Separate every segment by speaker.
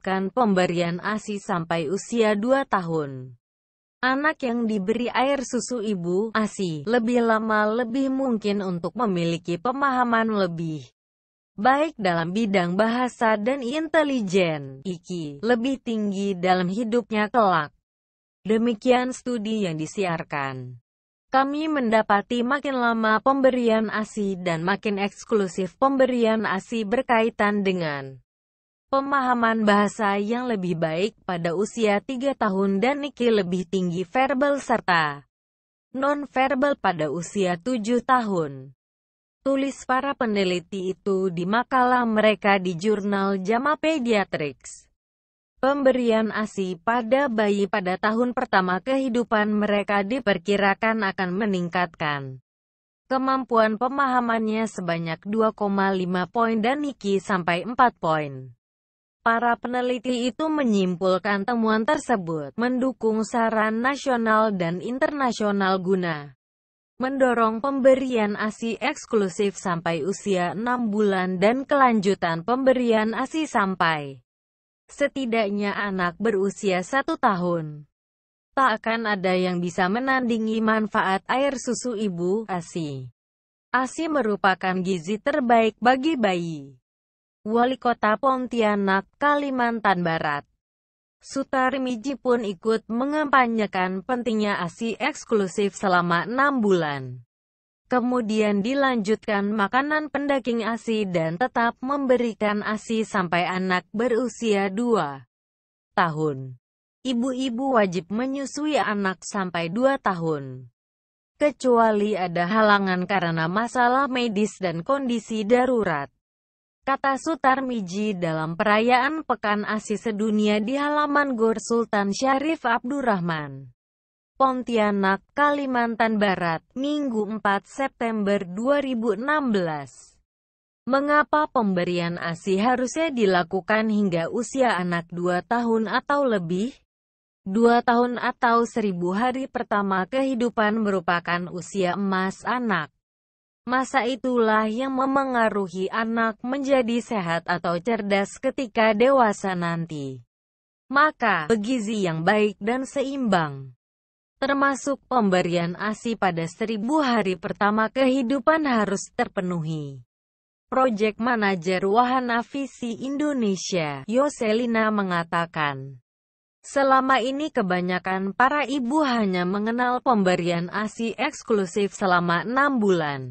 Speaker 1: mendapatkan pemberian ASI sampai usia 2 tahun. Anak yang diberi air susu ibu, ASI, lebih lama lebih mungkin untuk memiliki pemahaman lebih baik dalam bidang bahasa dan intelijen, IKI, lebih tinggi dalam hidupnya kelak. Demikian studi yang disiarkan. Kami mendapati makin lama pemberian ASI dan makin eksklusif pemberian ASI berkaitan dengan pemahaman bahasa yang lebih baik pada usia 3 tahun dan Niki lebih tinggi verbal serta non-verbal pada usia 7 tahun. Tulis para peneliti itu di makalah mereka di jurnal JAMA Pediatrics. Pemberian ASI pada bayi pada tahun pertama kehidupan mereka diperkirakan akan meningkatkan kemampuan pemahamannya sebanyak 2,5 poin dan Niki sampai 4 poin. Para peneliti itu menyimpulkan temuan tersebut mendukung saran nasional dan internasional guna mendorong pemberian ASI eksklusif sampai usia 6 bulan dan kelanjutan pemberian ASI sampai setidaknya anak berusia 1 tahun. Tak akan ada yang bisa menandingi manfaat air susu ibu ASI. ASI merupakan gizi terbaik bagi bayi wali kota Pontianak, Kalimantan Barat. Sutarmiji pun ikut mengampanyekan pentingnya ASI eksklusif selama enam bulan. Kemudian dilanjutkan makanan pendaking ASI dan tetap memberikan ASI sampai anak berusia 2 tahun. Ibu-ibu wajib menyusui anak sampai 2 tahun. Kecuali ada halangan karena masalah medis dan kondisi darurat kata Sutarmiji dalam perayaan Pekan ASI Sedunia di halaman Gor Sultan Syarif Abdurrahman. Pontianak, Kalimantan Barat, Minggu 4 September 2016. Mengapa pemberian ASI harusnya dilakukan hingga usia anak 2 tahun atau lebih? 2 tahun atau 1000 hari pertama kehidupan merupakan usia emas anak. Masa itulah yang memengaruhi anak menjadi sehat atau cerdas ketika dewasa nanti. Maka, begizi yang baik dan seimbang, termasuk pemberian ASI pada seribu hari pertama kehidupan harus terpenuhi. Project Manager Wahana Visi Indonesia, Yoselina mengatakan, Selama ini kebanyakan para ibu hanya mengenal pemberian ASI eksklusif selama enam bulan.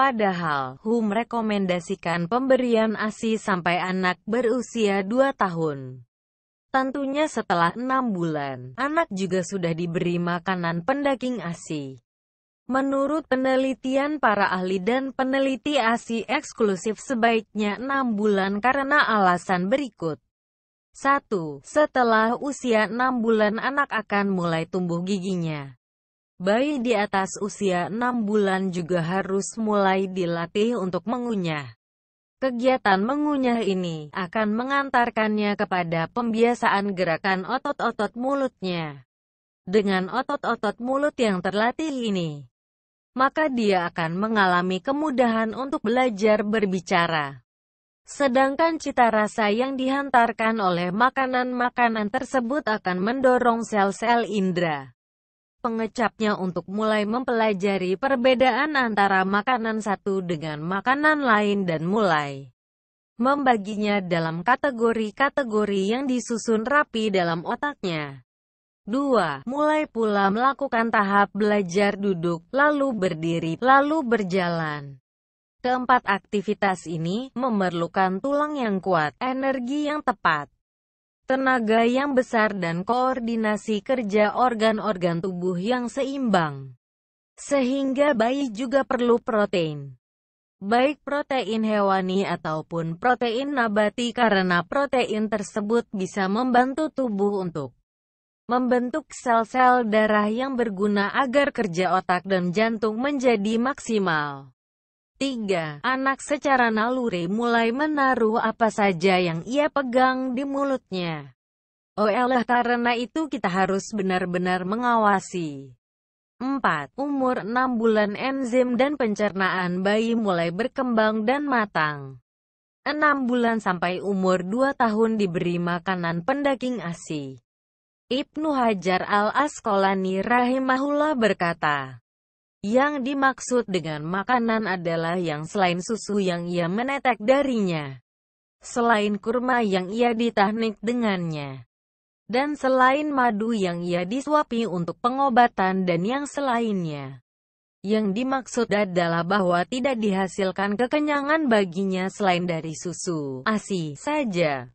Speaker 1: Padahal, Hum merekomendasikan pemberian ASI sampai anak berusia 2 tahun. Tentunya setelah 6 bulan, anak juga sudah diberi makanan pendaking ASI. Menurut penelitian para ahli dan peneliti ASI eksklusif sebaiknya 6 bulan karena alasan berikut. 1. Setelah usia 6 bulan anak akan mulai tumbuh giginya bayi di atas usia 6 bulan juga harus mulai dilatih untuk mengunyah. Kegiatan mengunyah ini akan mengantarkannya kepada pembiasaan gerakan otot-otot mulutnya. Dengan otot-otot mulut yang terlatih ini, maka dia akan mengalami kemudahan untuk belajar berbicara. Sedangkan cita rasa yang dihantarkan oleh makanan-makanan tersebut akan mendorong sel-sel indera pengecapnya untuk mulai mempelajari perbedaan antara makanan satu dengan makanan lain dan mulai membaginya dalam kategori-kategori yang disusun rapi dalam otaknya. 2. Mulai pula melakukan tahap belajar duduk, lalu berdiri, lalu berjalan. Keempat aktivitas ini memerlukan tulang yang kuat, energi yang tepat, tenaga yang besar dan koordinasi kerja organ-organ tubuh yang seimbang. Sehingga bayi juga perlu protein. Baik protein hewani ataupun protein nabati karena protein tersebut bisa membantu tubuh untuk membentuk sel-sel darah yang berguna agar kerja otak dan jantung menjadi maksimal. 3. Anak secara naluri mulai menaruh apa saja yang ia pegang di mulutnya. Oleh karena itu kita harus benar-benar mengawasi. 4. Umur 6 bulan enzim dan pencernaan bayi mulai berkembang dan matang. 6 bulan sampai umur 2 tahun diberi makanan pendaging ASI. Ibnu Hajar Al-Asqalani rahimahullah berkata, yang dimaksud dengan makanan adalah yang selain susu yang ia menetek darinya, selain kurma yang ia ditahnik dengannya, dan selain madu yang ia disuapi untuk pengobatan dan yang selainnya. Yang dimaksud adalah bahwa tidak dihasilkan kekenyangan baginya selain dari susu, ASI, saja.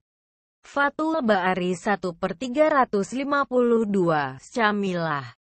Speaker 1: Fatul Ba'ari 1 per 352, Camilah.